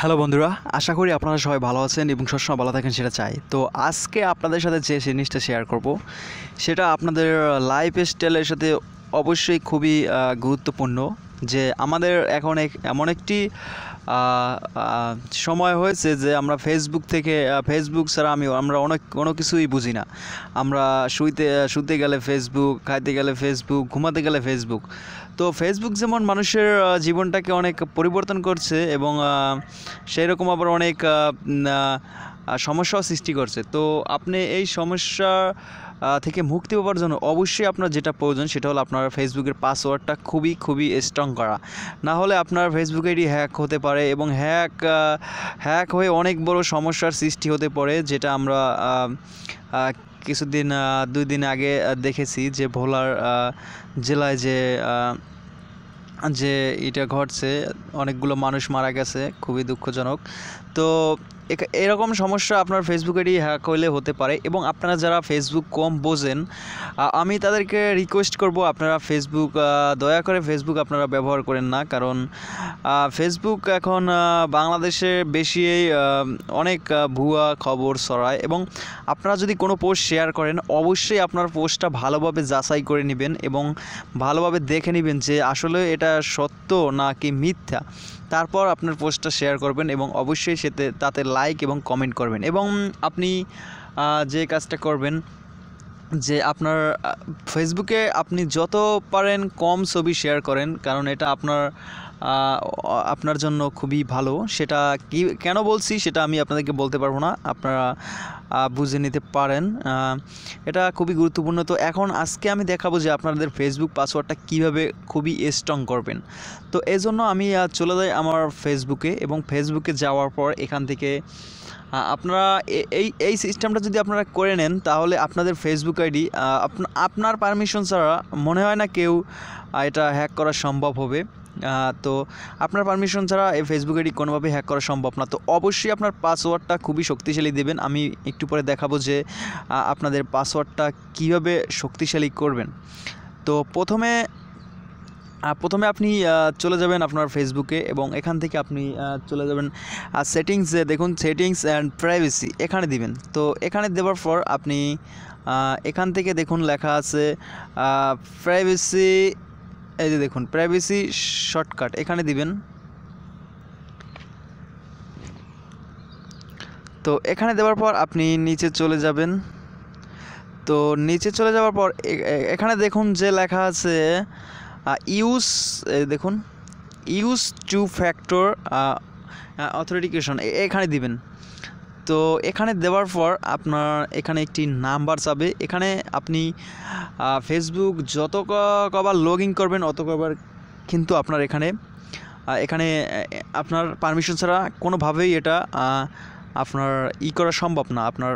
hello বন্ধুরা আশা করি আপনারা সবাই ভালো আছেন এবং সবসময় ভালো থাকেন সেটা চাই তো আজকে আপনাদের সাথে যে জিনিসটা শেয়ার করব সেটা আপনাদের লাইফ স্টাইলের সাথে অবশ্যই খুবই গুরুত্বপূর্ণ যে আমাদের এখন এক এমন একটি সময় হয়েছে যে আমরা ফেসবুক থেকে ফেসবুক ছাড়া আমি আমরা অনেক কোনো কিছুই বুঝি না আমরা শুইতে শুতে গেলে ফেসবুক খাইতে গেলে ফেসবুক ঘুমাতে গেলে ফেসবুক তো ফেসবুক যেমন মানুষের জীবনটাকে অনেক পরিবর্তন করছে এবং সেই রকম আবার অনেক সমস্যাও সৃষ্টি করছে তো আপনি এই সমস্যা থেকে মুক্তি পাওয়ার জন্য অবশ্যই আপনার যেটা প্রয়োজন সেটা হলো আপনার ফেসবুকের পাসওয়ার্ডটা খুবই খুবই স্ট্রং করা না হলে আপনার ফেসবুক আইডি হ্যাক হতে পারে এবং হ্যাক হ্যাক হয়ে অনেক বড় সমস্যার সৃষ্টি হতে পারে যেটা আমরা কিছুদিন দুই দিন আগে দেখেছি যে ভোলার জেলায় যে যে এটা ঘটছে অনেকগুলো মানুষ মারা গেছে খুবই দুঃখজনক তো এরকম সমস্যা আপনার ফেসবুকেরই হ্যাক হইলে হতে পারে এবং আপনারা যারা ফেসবুক কম বোঝেন আমি তাদেরকে রিকোয়েস্ট করব আপনারা ফেসবুক দয়া করে ফেসবুক আপনারা ব্যবহার করেন না কারণ ফেসবুক এখন বাংলাদেশে বেশি অনেক ভুয়া খবর ছড়ায় এবং আপনারা যদি কোনো পোস্ট শেয়ার করেন অবশ্যই আপনার পোস্টটা ভালোভাবে যাচাই করে নেবেন এবং ভালোভাবে দেখে নেবেন যে আসলে এটা সত্য না কি মিথ্যা তারপর আপনার পোস্টটা শেয়ার করবেন এবং অবশ্যই সেতে তাতে লাইক এবং কমেন্ট করবেন এবং আপনি যে কাজটা করবেন যে আপনার ফেসবুকে আপনি যত পারেন কম ছবি শেয়ার করেন কারণ এটা আপনার আপনার জন্য খুবই ভালো সেটা কি কেন বলছি সেটা আমি আপনাদেরকে বলতে পারবো না আপনারা বুঝে নিতে পারেন এটা খুবই গুরুত্বপূর্ণ তো এখন আজকে আমি দেখাবো যে আপনাদের ফেসবুক পাসওয়ার্ডটা কিভাবে খুবই স্ট্রং করবেন তো এজন্য আমি চলে যাই আমার ফেসবুকে এবং ফেসবুকে যাওয়ার পর এখান থেকে আপনারা এই এই সিস্টেমটা যদি আপনারা করে নেন তাহলে আপনাদের ফেসবুক আইডি আপনার পারমিশন ছাড়া মনে হয় না কেউ এটা হ্যাক করা সম্ভব হবে তো আপনার পারমিশন ছাড়া এই ফেসবুক আইডি কোনোভাবে হ্যাক করা সম্ভব না তো অবশ্যই আপনার পাসওয়ার্ডটা খুবই শক্তিশালী দেবেন আমি একটু পরে দেখাবো যে আপনাদের পাসওয়ার্ডটা কিভাবে শক্তিশালী করবেন তো প্রথমে প্রথমে আপনি চলে যাবেন আপনার ফেসবুকে এবং এখান থেকে আপনি চলে যাবেন সেটিংসে দেখুন সেটিংস অ্যান্ড প্রাইভেসি এখানে দিবেন তো এখানে দেওয়ার পর আপনি এখান থেকে দেখুন লেখা আছে প্রাইভেসি এই যে দেখুন প্রাইভেসি শর্টকাট এখানে দিবেন তো এখানে দেওয়ার পর আপনি নিচে চলে যাবেন তো নিচে চলে যাওয়ার পর এখানে দেখুন যে লেখা আছে ইউজ দেখুন ইউজ টু ফ্যাক্টর অথরিটিকেশন এখানে দিবেন তো এখানে দেওয়ার পর আপনার এখানে একটি নাম্বার চাবে এখানে আপনি ফেসবুক যত কবার লগ ইন করবেন অত কবার কিন্তু আপনার এখানে এখানে আপনার পারমিশন ছাড়া কোনোভাবেই এটা আপনার ই করা সম্ভব না আপনার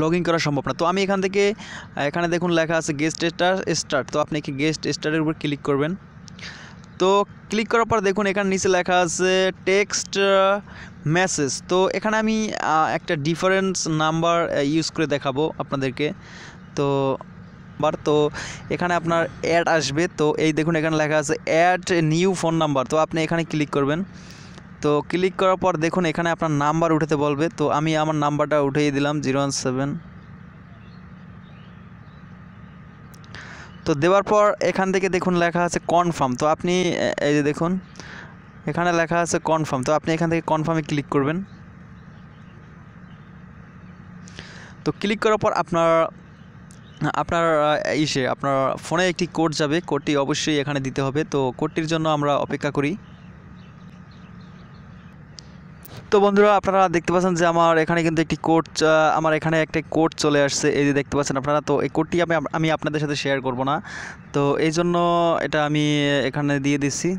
লগ ইন করা সম্ভব না তো আমি এখান থেকে এখানে দেখুন লেখা আছে গেস্ট স্টার স্টার্ট তো আপনি কি গেস্ট স্টারের উপর ক্লিক করবেন তো ক্লিক করার পর দেখুন এখানে নিচে লেখা আছে টেক্সট মেসেজ তো এখানে আমি একটা ডিফারেন্স নাম্বার ইউজ করে দেখাবো আপনাদেরকে তো নাম্বার তো এখানে আপনার অ্যাড আসবে তো এই দেখুন এখানে লেখা আছে অ্যাড নিউ ফোন নাম্বার তো আপনি এখানে ক্লিক করবেন তো ক্লিক করার পর দেখুন এখানে আপনার নাম্বার উঠাতে বলবে তো আমি আমার নাম্বারটা উঠিয়ে দিলাম জিরো সেভেন তো দেওয়ার পর এখান থেকে দেখুন লেখা আছে কনফার্ম তো আপনি এই যে দেখুন এখানে লেখা আছে কনফার্ম তো আপনি এখান থেকে কনফার্মে ক্লিক করবেন তো ক্লিক করার পর আপনার আপনার ইসে আপনার ফোনে একটি কোড যাবে কোডটি অবশ্যই এখানে দিতে হবে তো কোডটির জন্য আমরা অপেক্ষা করি তো বন্ধুরা আপনারা দেখতে পাচ্ছেন যে আমার এখানে কিন্তু একটি কোড আমার এখানে একটা কোড চলে আসছে এই যে দেখতে পাচ্ছেন আপনারা তো এই কোডটি আমি আমি আপনাদের সাথে শেয়ার করব না তো এই জন্য এটা আমি এখানে দিয়ে দিচ্ছি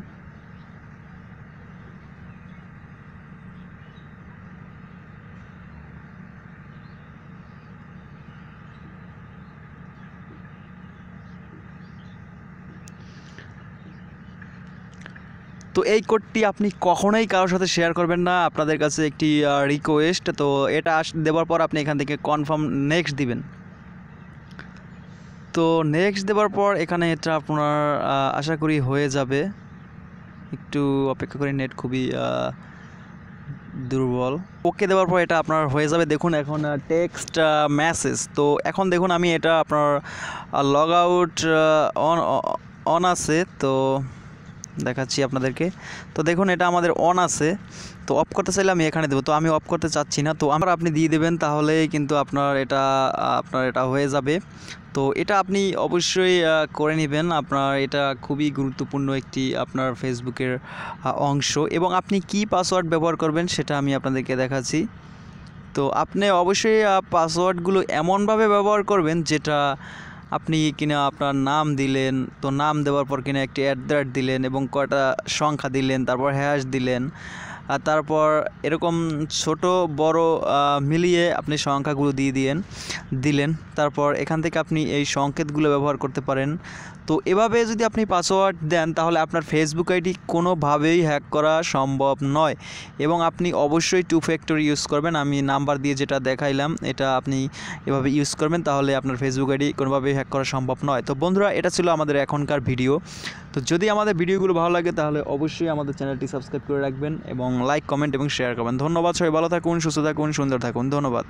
তো এই কোডটি আপনি কখনোই কারোর সাথে শেয়ার করবেন না আপনাদের কাছে একটি রিকোয়েস্ট তো এটা আস দেওয়ার পর আপনি এখান থেকে কনফার্ম নেক্সট দিবেন তো নেক্সট দেওয়ার পর এখানে এটা আপনার আশা করি হয়ে যাবে একটু অপেক্ষা করি নেট খুবই দুর্বল ওকে দেওয়ার পর এটা আপনার হয়ে যাবে দেখুন এখন টেক্সট মেসেজ তো এখন দেখুন আমি এটা আপনার লগ আউট অন অন আছে তো দেখাচ্ছি আপনাদেরকে তো দেখুন এটা আমাদের অন আছে তো অফ করতে চাইলে আমি এখানে দেবো তো আমি অফ করতে চাচ্ছি না তো আমরা আপনি দিয়ে দেবেন তাহলে কিন্তু আপনার এটা আপনার এটা হয়ে যাবে তো এটা আপনি অবশ্যই করে নেবেন আপনার এটা খুবই গুরুত্বপূর্ণ একটি আপনার ফেসবুকের অংশ এবং আপনি কি পাসওয়ার্ড ব্যবহার করবেন সেটা আমি আপনাদেরকে দেখাচ্ছি তো আপনি অবশ্যই পাসওয়ার্ডগুলো এমনভাবে ব্যবহার করবেন যেটা আপনি কিনা আপনার নাম দিলেন তো নাম দেওয়ার পর কিনা একটি অ্যাড দিলেন এবং কয়টা সংখ্যা দিলেন তারপর হ্যাশ দিলেন তারপর এরকম ছোট বড় মিলিয়ে আপনি সংখ্যাগুলো দিয়ে দিয়েন দিলেন তারপর এখান থেকে আপনি এই সংকেতগুলো ব্যবহার করতে পারেন তো এভাবে যদি আপনি পাসওয়ার্ড দেন তাহলে আপনার ফেসবুক আইডি কোনোভাবেই হ্যাক করা সম্ভব নয় এবং আপনি অবশ্যই টু ফ্যাক্টর ইউজ করবেন আমি নাম্বার দিয়ে যেটা দেখাইলাম এটা আপনি এভাবে ইউজ করবেন তাহলে আপনার ফেসবুক আইডি কোনোভাবেই হ্যাক করা সম্ভব নয় তো বন্ধুরা এটা ছিল আমাদের এখনকার ভিডিও তো যদি আমাদের ভিডিওগুলো ভালো লাগে তাহলে অবশ্যই আমাদের চ্যানেলটি সাবস্ক্রাইব করে রাখবেন এবং লাইক কমেন্ট এবং শেয়ার করবেন ধন্যবাদ সবাই ভালো থাকুন সুস্থ থাকুন সুন্দর থাকুন ধন্যবাদ